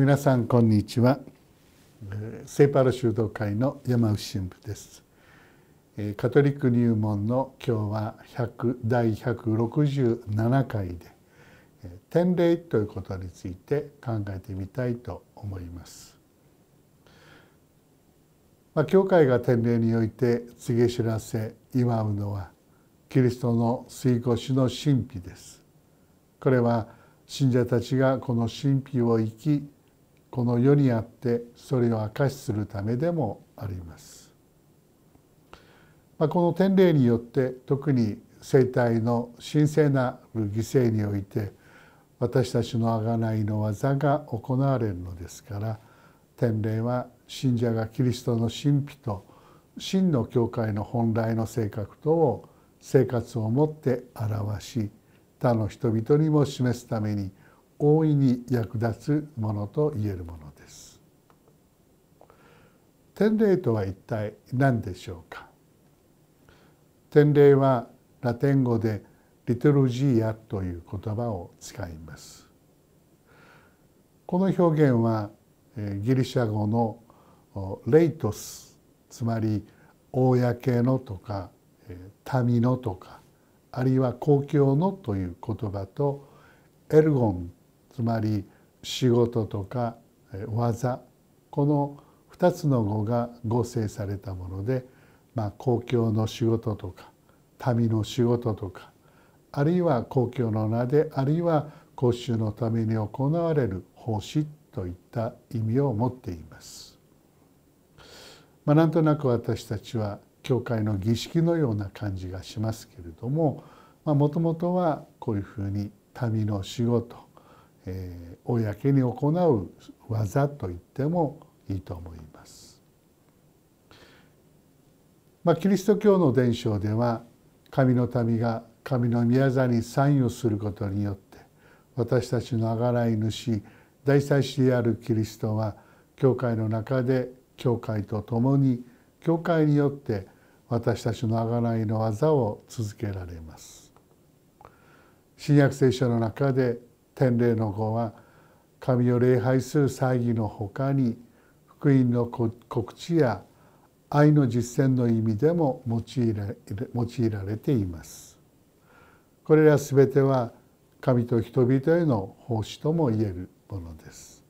皆さんこんにちは聖パル修道会の山内神父ですカトリック入門の今日は100第167回で天礼ということについて考えてみたいと思いますまあ、教会が天礼において告げ知らせ祝うのはキリストの水越しの神秘ですこれは信者たちがこの神秘を生きこの世にあってそれを明かしするためでもあります。まあ、この典礼によって特に生体の神聖なる犠牲において私たちの贖いの技が行われるのですから典礼は信者がキリストの神秘と真の教会の本来の性格とを生活をもって表し他の人々にも示すために大いに役立つものと言えるものです天霊とは一体何でしょうか天霊はラテン語でリトルジーアという言葉を使いますこの表現はギリシャ語のレイトスつまり公のとか民のとかあるいは公共のという言葉とエルゴンつまり仕事とか技この2つの語が合成されたもので、まあ、公共の仕事とか民の仕事とかあるいは公共の名であるいは公衆のために行われる奉仕といった意味を持っています。まあ、なんとなく私たちは教会の儀式のような感じがしますけれどももともとはこういうふうに民の仕事えー、公に行う技と言ってもいいと思います。まあ、キリスト教の伝承では神の民が神の宮座に参与することによって私たちのあがらい主大祭司であるキリストは教会の中で教会と共に教会によって私たちのあがらいの技を続けられます。新約聖書の中で天霊の子は神を礼拝する祭儀のほかに福音の告知や愛の実践の意味でも用いられ用いられています。これらすべては神と人々への奉仕ともいえるものです。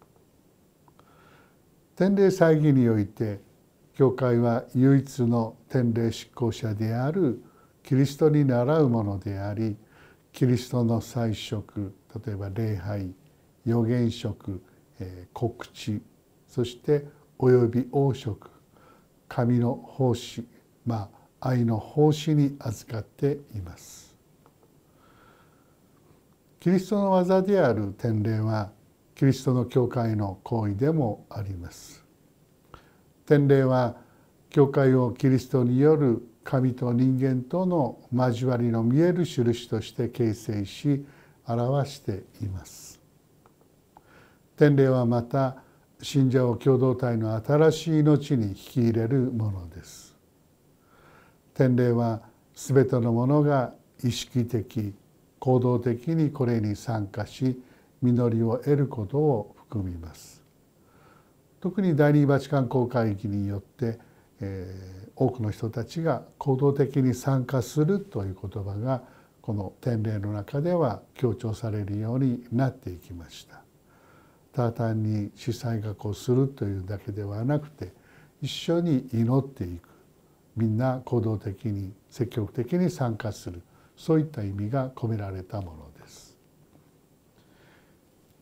天霊祭儀において教会は唯一の天霊執行者であるキリストに倣うものでありキリストの彩色例えば礼拝預言職、えー、告知そしておよび王職神の奉仕まあ愛の奉仕に預かっていますキリストの技である典礼はキリストの教会の行為でもあります典礼は教会をキリストによる神と人間との交わりの見える印として形成し表しています天霊はまた信者を共同体の新しい命に引き入れるものです天霊は全てのものが意識的行動的にこれに参加し実りを得ることを含みます特に第二バチカン公会議によって、えー多くの人たちが行動的に参加するという言葉がこの典礼の中では強調されるようになっていきましたただ単に司祭がこうするというだけではなくて一緒に祈っていくみんな行動的に積極的に参加するそういった意味が込められたものです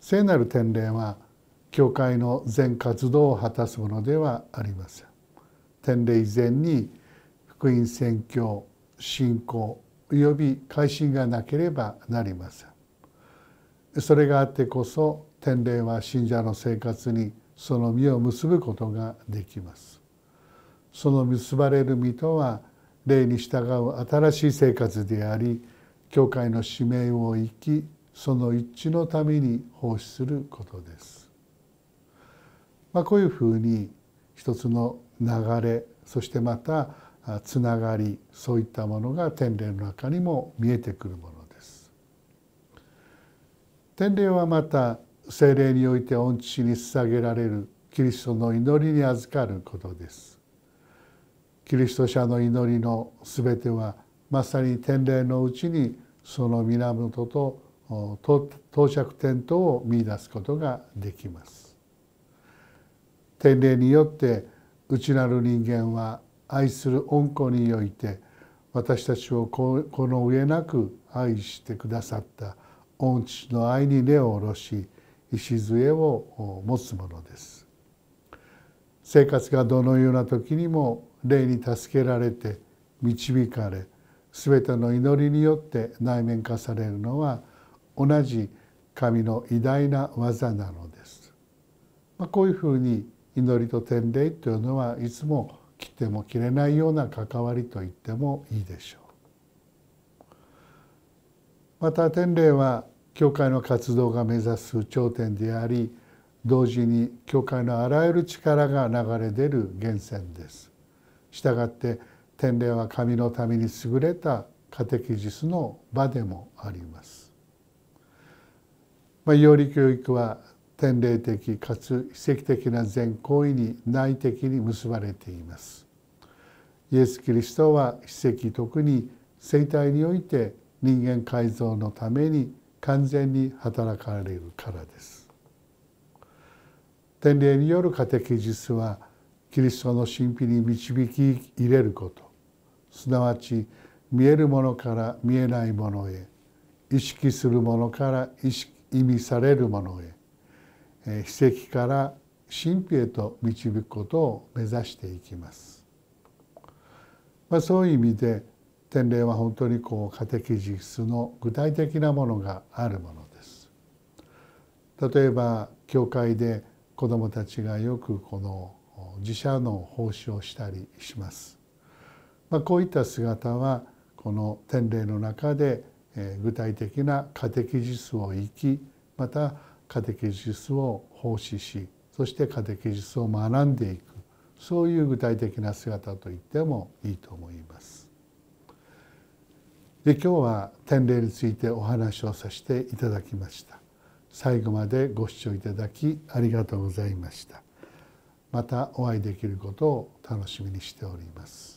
聖なる典礼は教会の全活動を果たすものではありません典礼以前に福音宣教信仰及び改心がなければなりませんそれがあってこそ典礼は信者の生活にその実を結ぶことができますその結ばれる身とは霊に従う新しい生活であり教会の使命を生きその一致のために奉仕することです、まあ、こういうふうに一つの流れそしてまたつながりそういったものが天霊の中にも見えてくるものです。天霊はまた精霊において恩父に捧げられるキリストの祈りに預かることです。キリスト者の祈りの全てはまさに天霊のうちにその源と到着点とを見いだすことができます。天霊によって内なる人間は愛する恩子において私たちをこの上なく愛してくださった御父の愛に根を下ろし礎を持つものです生活がどのような時にも霊に助けられて導かれ全ての祈りによって内面化されるのは同じ神の偉大な技なのです、まあ、こういうふうに祈りと天礼というのはいつも切っても切れないような関わりと言ってもいいでしょうまた天礼は教会の活動が目指す頂点であり同時に教会のあらゆる力が流れ出る源泉ですしたがって天礼は神のために優れたカテキジスの場でもあります、まあ、り教育は典礼的かつ奇跡的な善行為に内的に結ばれていますイエス・キリストは奇跡特に生体において人間改造のために完全に働かれるからです天霊によるカテキジスはキリストの神秘に導き入れることすなわち見えるものから見えないものへ意識するものから意識意味されるものへ非跡から神秘へと導くことを目指していきます。まあ、そういう意味で天霊は本当にこう家庭キジの具体的なものがあるものです。例えば教会で子どもたちがよくこの自社の奉仕をしたりします。まあ、こういった姿はこの天霊の中で具体的な家庭キジを生きまたカテケジスを奉仕しそしてカテケジスを学んでいくそういう具体的な姿と言ってもいいと思います。で今日は典礼についてお話をさせていただきました最後までご視聴いただきありがとうございましたまたお会いできることを楽しみにしております